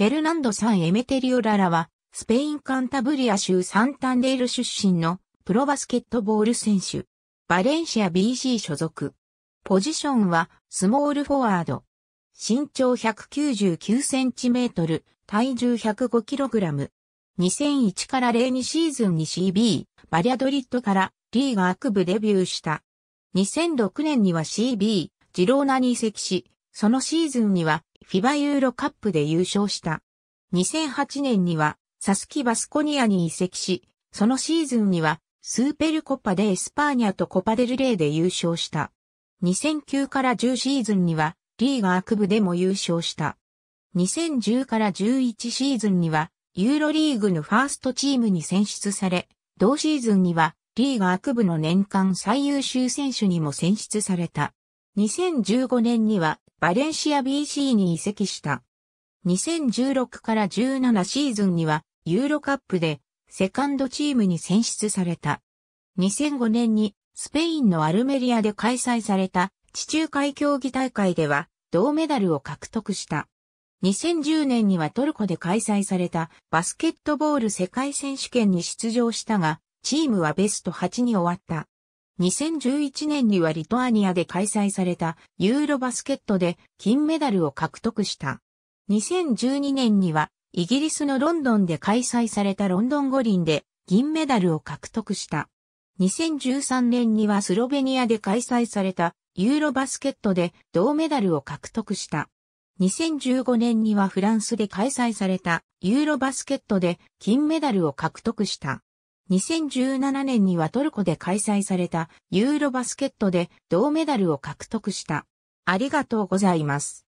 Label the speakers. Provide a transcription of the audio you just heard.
Speaker 1: フェルナンド・サン・エメテリオ・ララは、スペイン・カンタブリア州サンタンデール出身のプロバスケットボール選手。バレンシア BC 所属。ポジションはスモールフォワード。身長1 9 9トル、体重1 0 5ラム。2001から02シーズンに CB、バリアドリッドからリーガー区部デビューした。2006年には CB、ジローナに移籍し、そのシーズンにはフィバユーロカップで優勝した。2008年には、サスキ・バスコニアに移籍し、そのシーズンには、スーペルコパでエスパーニャとコパデルレイで優勝した。2009から10シーズンには、リーガー区部でも優勝した。2010から11シーズンには、ユーロリーグのファーストチームに選出され、同シーズンには、リーガー区部の年間最優秀選手にも選出された。2015年には、バレンシア BC に移籍した。2016から17シーズンにはユーロカップでセカンドチームに選出された。2005年にスペインのアルメリアで開催された地中海競技大会では銅メダルを獲得した。2010年にはトルコで開催されたバスケットボール世界選手権に出場したが、チームはベスト8に終わった。2011年にはリトアニアで開催されたユーロバスケットで金メダルを獲得した。2012年にはイギリスのロンドンで開催されたロンドン五輪で銀メダルを獲得した。2013年にはスロベニアで開催されたユーロバスケットで銅メダルを獲得した。2015年にはフランスで開催されたユーロバスケットで金メダルを獲得した。2017年にはトルコで開催されたユーロバスケットで銅メダルを獲得した。ありがとうございます。